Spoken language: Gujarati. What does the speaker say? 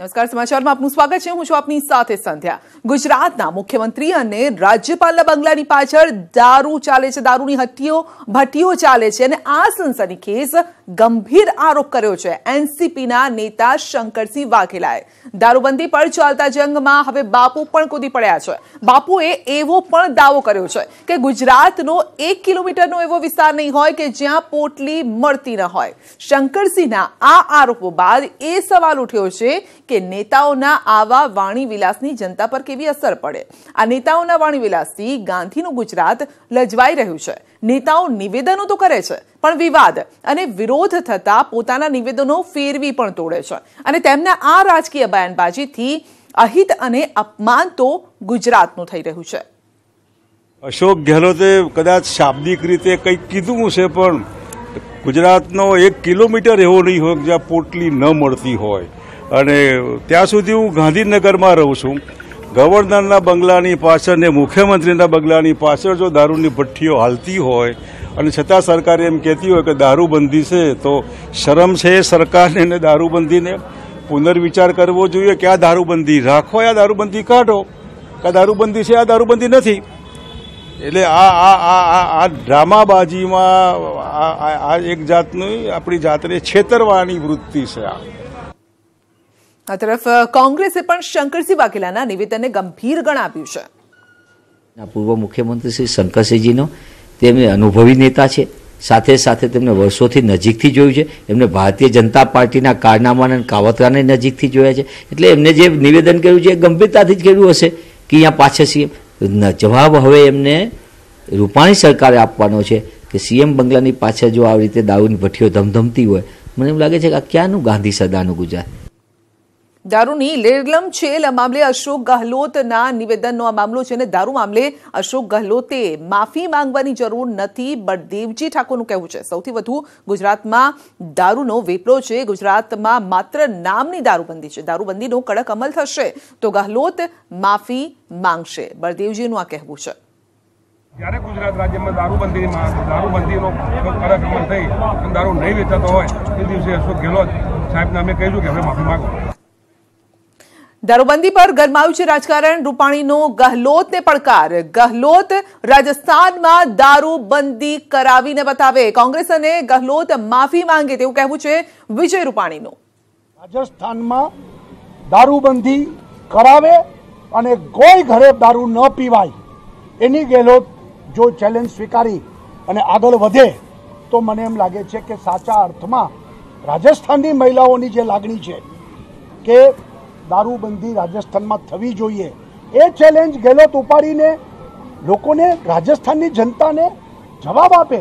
નમસ્કાર સમાચારમાં આપનું સ્વાગત છે હું છું આપની સાથે સંધ્યા ગુજરાતના મુખ્યમંત્રી અને રાજ્યપાલના બંગલાની પાછળ દારૂ ચાલે છે દારૂની હટ્ટીઓ ભટ્ટીઓ ચાલે છે અને આ સનસની કેસ ગંભીર આરોપ કર્યો છે એનસીપીના નેતા શંકરસિંહ વાઘેલાએ દારૂબંધી પર ચાલતા જંગમાં હવે બાપુ પણ કૂદી પડ્યા છે બાપુએ એવો પણ દાવો કર્યો છે કે ગુજરાતનો એક કિલોમીટરનો એવો વિસ્તાર નહીં હોય કે જ્યાં પોટલી મળતી ન હોય શંકરસિંહના આ આરોપો બાદ એ સવાલ ઉઠ્યો છે કે નેતાઓના આવા વાણીવિલાસની જનતા પર કેવી અસર પડે આ નેતાઓના વાણીવિલાસથી ગાંધીનું ગુજરાત લજવાઈ રહ્યું છે નેતાઓ નિવેદનો તો કરે છે પણ વિવાદ અને વિરોધ થતા પોતાના નિવેદનો ફેરવી પણ તોડે છે અને તેમના આ રાજકીય બયાનબાજીથી અહિત અને અપમાન તો ગુજરાતનું થઈ રહ્યું છે અશોક ગેહલોતે કદાચ શાબ્દિક રીતે કંઈક કીધું છે પણ ગુજરાતનો એક કિલોમીટર એવો નહીં હોય જ્યાં પોટલી ન મળતી હોય અને ત્યાં સુધી હું ગાંધીનગરમાં રહું છું ગવર્નરના બંગલાની પાછળ ને મુખ્યમંત્રીના બંગલાની પાછળ જો દારૂની ભઠ્ઠીઓ હાલતી હોય અને છતાં સરકારે એમ કહેતી હોય કે દારૂબંધી છે તો શરમ છે સરકારને અને દારૂબંધીને પુનર્વિચાર કરવો જોઈએ કે આ દારૂબંધી રાખો આ દારૂબંધી કાઢો કે દારૂબંધી છે આ દારૂબંધી નથી એટલે આ આ આ આ ડ્રામાબાજીમાં આ એક જાતની આપણી જાતને છેતરવાની વૃત્તિ છે આ આ તરફ કોંગ્રેસે પણ શંકરસિંહ વાઘેલાના નિવેદનને ગંભીર ગણાવ્યું છે પૂર્વ મુખ્યમંત્રી શ્રી શંકરસિંહજીનો તેમને અનુભવી નેતા છે સાથે સાથે તેમને વર્ષોથી નજીકથી જોયું છે એમને ભારતીય જનતા પાર્ટીના કારનામા અને કાવતરાને નજીકથી જોયા છે એટલે એમને જે નિવેદન કર્યું છે એ ગંભીરતાથી જ કર્યું હશે કે અહીંયા પાછળ સીએમ જવાબ હવે એમને રૂપાણી સરકારે આપવાનો છે કે સીએમ બંગલાની પાછળ જો આવી રીતે દારૂની ભઠ્ઠીઓ ધમધમતી હોય મને એમ લાગે છે કે આ ક્યાંનું ગાંધી સદાનું ગુજરાત દારૂની લેરલમ છેલ મામલે અશોક ગહલોતના નિવેદનનો આ મામલો છે અને દારૂ મામલે અશોક ગહલોતે માફી માંગવાની જરૂર નથી બટ દેવજી ઠાકોરનું કહેવું છે સૌથી વધુ ગુજરાતમાં દારૂનો વેપલો છે ગુજરાતમાં માત્ર નામની દારૂબંધી છે દારૂબંધીનો કડક અમલ થશે તો ગહલોત માફી માંગશે બળદેવજીનું આ કહેવું છે જ્યારે ગુજરાત રાજ્યમાં દારૂબંધીમાં દારૂબંધીનો કડક અમલ થઈ દારૂ નહીં વેચાતો હોય એ દિવસે અશોક ગેહલોત સાહેબને અમે કહીશું કે હવે માફી માંગો દારૂબંધી પર ગરમાયું છે રાજકારણ રૂપાણીનો ગહલોતને પડકાર ગહલોત રાજસ્થાનમાં દારૂબંધી કરાવીને બતાવે કોંગ્રેસ અને ગહલોત માફી માંગે તેવું કહેવું છે વિજય રૂપાણીનું રાજસ્થાનમાં દારૂબંધી કરાવે અને કોઈ ઘરે દારૂ ન પીવાય એની ગેહલોત જો ચેલેન્જ સ્વીકારી અને આગળ વધે તો મને એમ લાગે છે કે સાચા અર્થમાં રાજસ્થાનની મહિલાઓની જે લાગણી છે કે દારૂબંધી રાજસ્થાનમાં થવી જોઈએ એ ચેલેન્જ ગેલોત ઉપાડીને લોકોને રાજસ્થાનની જનતાને જવાબ આપે